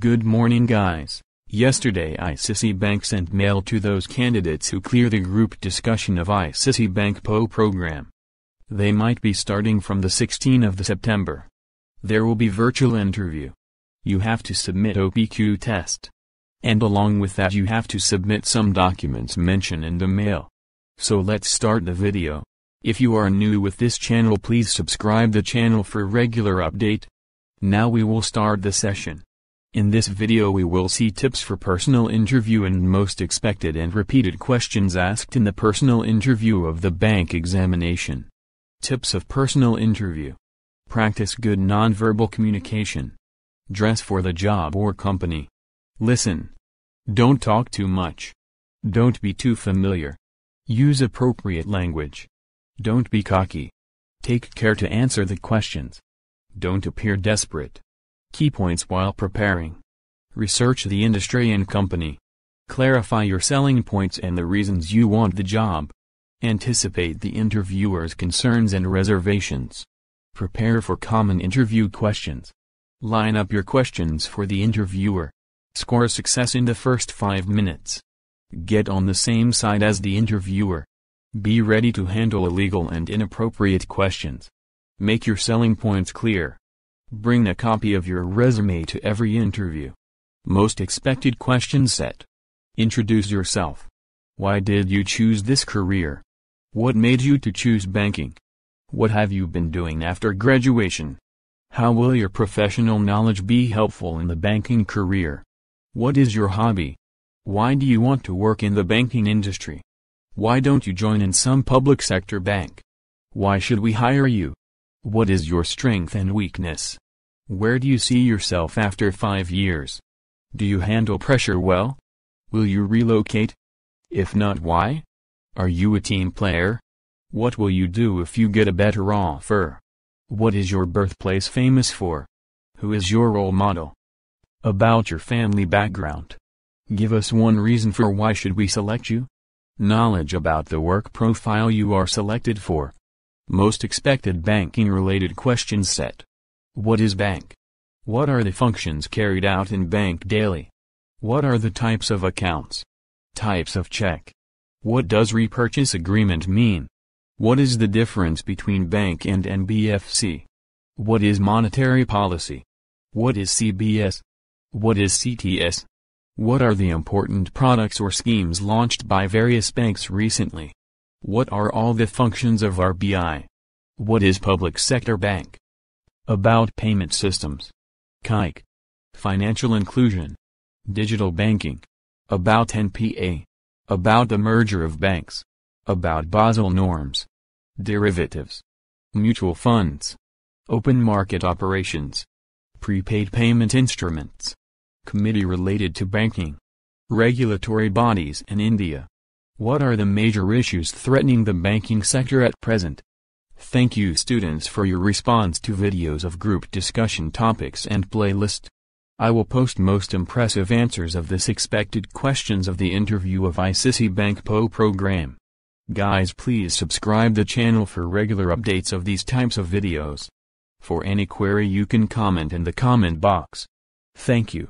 Good morning guys. Yesterday ICC Bank sent mail to those candidates who clear the group discussion of ICC Bank PO program. They might be starting from the 16th of the September. There will be virtual interview. You have to submit OPQ test. And along with that you have to submit some documents mentioned in the mail. So let's start the video. If you are new with this channel please subscribe the channel for regular update. Now we will start the session. In this video we will see tips for personal interview and most expected and repeated questions asked in the personal interview of the bank examination. Tips of personal interview. Practice good nonverbal communication. Dress for the job or company. Listen. Don't talk too much. Don't be too familiar. Use appropriate language. Don't be cocky. Take care to answer the questions. Don't appear desperate. Key points while preparing. Research the industry and company. Clarify your selling points and the reasons you want the job. Anticipate the interviewer's concerns and reservations. Prepare for common interview questions. Line up your questions for the interviewer. Score success in the first 5 minutes. Get on the same side as the interviewer. Be ready to handle illegal and inappropriate questions. Make your selling points clear. Bring a copy of your resume to every interview. Most expected question set. Introduce yourself. Why did you choose this career? What made you to choose banking? What have you been doing after graduation? How will your professional knowledge be helpful in the banking career? What is your hobby? Why do you want to work in the banking industry? Why don't you join in some public sector bank? Why should we hire you? What is your strength and weakness? Where do you see yourself after five years? Do you handle pressure well? Will you relocate? If not why? Are you a team player? What will you do if you get a better offer? What is your birthplace famous for? Who is your role model? About your family background. Give us one reason for why should we select you? Knowledge about the work profile you are selected for. Most expected banking-related questions set. What is bank? What are the functions carried out in bank daily? What are the types of accounts? Types of check. What does repurchase agreement mean? What is the difference between bank and NBFC? What is monetary policy? What is CBS? What is CTS? What are the important products or schemes launched by various banks recently? What are all the functions of RBI? What is public sector bank? About payment systems. KIKE. Financial inclusion. Digital banking. About NPA. About the merger of banks. About Basel norms. Derivatives. Mutual funds. Open market operations. Prepaid payment instruments. Committee related to banking. Regulatory bodies in India. What are the major issues threatening the banking sector at present? Thank you students for your response to videos of group discussion topics and playlist. I will post most impressive answers of this expected questions of the interview of ICC Bank Po program. Guys please subscribe the channel for regular updates of these types of videos. For any query you can comment in the comment box. Thank you.